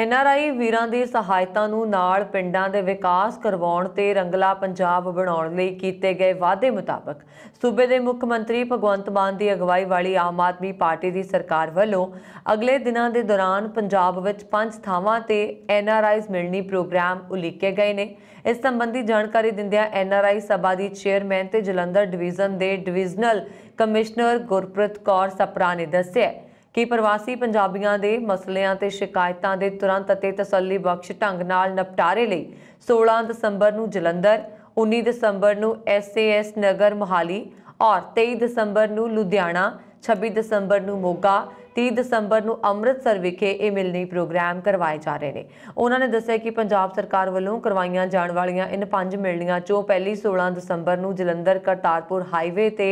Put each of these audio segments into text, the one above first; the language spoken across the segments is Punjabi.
ਐਨ ਆਰ ਆਈ ਵੀਰਾਂ ਦੀ ਸਹਾਇਤਾ ਨੂੰ ਨਾਲ ਪਿੰਡਾਂ ਦੇ ਵਿਕਾਸ ਕਰਵਾਉਣ ਤੇ ਰੰਗਲਾ ਪੰਜਾਬ ਬਣਾਉਣ ਲਈ ਕੀਤੇ ਗਏ ਵਾਅਦੇ ਮੁਤਾਬਕ ਸੂਬੇ ਦੇ ਮੁੱਖ ਮੰਤਰੀ ਭਗਵੰਤ ਮਾਨ ਦੀ ਅਗਵਾਈ ਵਾਲੀ ਆਮ ਆਦਮੀ ਪਾਰਟੀ ਦੀ ਸਰਕਾਰ ਵੱਲੋਂ ਅਗਲੇ ਦਿਨਾਂ ਦੇ ਦੌਰਾਨ ਪੰਜਾਬ ਵਿੱਚ ਪੰਜ ਥਾਵਾਂ ਤੇ ਐਨ ਆਰ ਆਈ ਮਿਲਣੀ ਪ੍ਰੋਗਰਾਮ ਉਲੀਕੇ ਗਏ ਨੇ ਇਸ ਸੰਬੰਧੀ ਜਾਣਕਾਰੀ ਦਿੰਦਿਆਂ ਐਨ ਆਰ ਆਈ ਸਭਾ ਦੀ ਚੇਅਰਮੈਨ ਤੇ ਜਲੰਧਰ ਡਿਵੀਜ਼ਨ ਦੇ ਡਿਵੀਜ਼ਨਲ ਕਮਿਸ਼ਨਰ ਗੁਰਪ੍ਰੀਤ ਕੌਰ ਸਪਰਾ ਨੇ ਦੱਸਿਆ ਕਿ ਪ੍ਰਵਾਸੀ ਪੰਜਾਬੀਆਂ ਦੇ ਮਸਲਿਆਂ ਤੇ ਸ਼ਿਕਾਇਤਾਂ ਦੇ ਤੁਰੰਤ ਅਤੇ ਤਸੱਲੀ ਬਖਸ਼ ਢੰਗ ਨਾਲ ਨਿਪਟਾਰੇ ਲਈ 16 ਦਸੰਬਰ ਨੂੰ ਜਲੰਧਰ 19 ਦਸੰਬਰ ਨੂੰ ਐਸਏਐਸ ਨਗਰ ਮੋਹਾਲੀ ਔਰ 23 ਦਸੰਬਰ ਨੂੰ ਲੁਧਿਆਣਾ 26 ਦਸੰਬਰ ਨੂੰ ਮੋਗਾ 30 ਦਸੰਬਰ ਨੂੰ ਅੰਮ੍ਰਿਤਸਰ ਵਿਖੇ ਇਹ ਮਿਲਣੀ ਪ੍ਰੋਗਰਾਮ ਕਰਵਾਏ ਜਾ ਰਹੇ ਨੇ ਉਹਨਾਂ ਨੇ ਦੱਸਿਆ ਕਿ ਪੰਜਾਬ ਸਰਕਾਰ ਵੱਲੋਂ ਕਰਵਾਈਆਂ ਜਾਣ ਵਾਲੀਆਂ ਇਨ ਪੰਜ ਮਿਲਣੀਆਂ ਚੋਂ ਪਹਿਲੀ 16 ਦਸੰਬਰ ਨੂੰ ਜਲੰਧਰ ਕਰਤਾਰਪੁਰ ਹਾਈਵੇ ਤੇ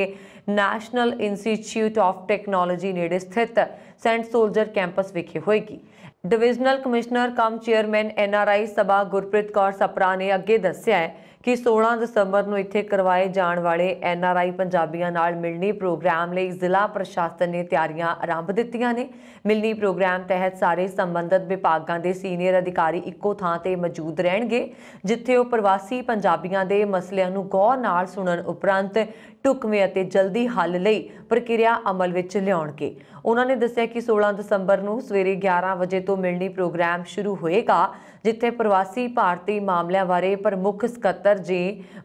ਨੈਸ਼ਨਲ ਇੰਸਟੀਚਿਊਟ ਆਫ ਟੈਕਨੋਲੋਜੀ ਨੇੜੇ ਸਥਿਤ ਸੈਂਟ ਸੋਲਜਰ ਕੈਂਪਸ ਵਿਖੇ ਹੋਏਗੀ divisional commissioner cum chairman NRI ਸਭਾ ਗੁਰਪ੍ਰੀਤ ਕੌਰ ਸਪਰਾ ਨੇ ਅੱਗੇ ਦੱਸਿਆ ਹੈ ਕਿ 16 ਦਸੰਬਰ ਨੂੰ ਇੱਥੇ ਕਰਵਾਏ ਜਾਣ ਵਾਲੇ ਐਨ ਆਰ ਆਈ ਪੰਜਾਬੀਆਂ ਨਾਲ ਮਿਲਣੀ ਪ੍ਰੋਗਰਾਮ ਲਈ ਜ਼ਿਲ੍ਹਾ ਪ੍ਰਸ਼ਾਸਨ ਨੇ ਤਿਆਰੀਆਂ ਆਰੰਭ ਦਿੱਤੀਆਂ ਨੇ ਮਿਲਣੀ ਪ੍ਰੋਗਰਾਮ ਤਹਿਤ ਸਾਰੇ ਸੰਬੰਧਤ ਵਿਭਾਗਾਂ ਦੇ ਸੀਨੀਅਰ ਅਧਿਕਾਰੀ ਇੱਕੋ ਥਾਂ ਤੇ ਮੌਜੂਦ ਰਹਿਣਗੇ ਜਿੱਥੇ ਉਹ ਪ੍ਰਵਾਸੀ ਪੰਜਾਬੀਆਂ ਦੇ ਮਸਲਿਆਂ ਨੂੰ ਗੌਰ ਨਾਲ ਸੁਣਨ ਉਪਰੰਤ ਟੁਕਵੇਂ ਅਤੇ ਜਲਦੀ ਹੱਲ ਲਈ ਪ੍ਰਕਿਰਿਆ ਅਮਲ ਵਿੱਚ ਲਿਆਉਣਗੇ ਉਹਨਾਂ ਨੇ ਦੱਸਿਆ ਕਿ 16 ਦਸੰਬਰ ਨੂੰ ਸਵੇਰੇ 11 ਵਜੇ ਤੋਂ ਮਿਲਣੀ ਪ੍ਰੋਗਰਾਮ ਸ਼ੁਰੂ ਹੋਏਗਾ ਜਿੱਥੇ ਪ੍ਰਵਾਸੀ ਭਾਰਤੀ ਮਾਮਲਿਆਂ ਬਾਰੇ ਪ੍ਰਮੁੱਖ ਸਕੱਤਰ ਜੀ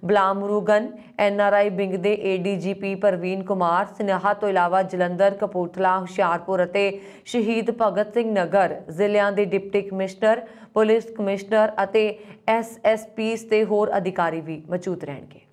ਬਲਾਮਰੂਗਨ ਐਨਆਰਆਈ ਬਿੰਗ ਦੇ ਏਡੀਜੀਪੀ ਪ੍ਰਵੀਨ ਕੁਮਾਰ ਸਨੇਹਾ ਤੋਂ ਇਲਾਵਾ ਜਲੰਧਰ ਕਪੂਰਥਲਾ ਹੁਸ਼ਿਆਰਪੁਰ ਅਤੇ ਸ਼ਹੀਦ ਭਗਤ ਸਿੰਘ ਨਗਰ ਜ਼ਿਲ੍ਹਿਆਂ ਦੇ ਡਿਪਟੀ ਕਮਿਸ਼ਨਰ ਪੁਲਿਸ ਕਮਿਸ਼ਨਰ ਅਤੇ ਐਸਐਸਪੀਸ ਤੇ ਹੋਰ ਅਧਿਕਾਰੀ ਵੀ ਮੌਜੂਦ ਰਹਿਣਗੇ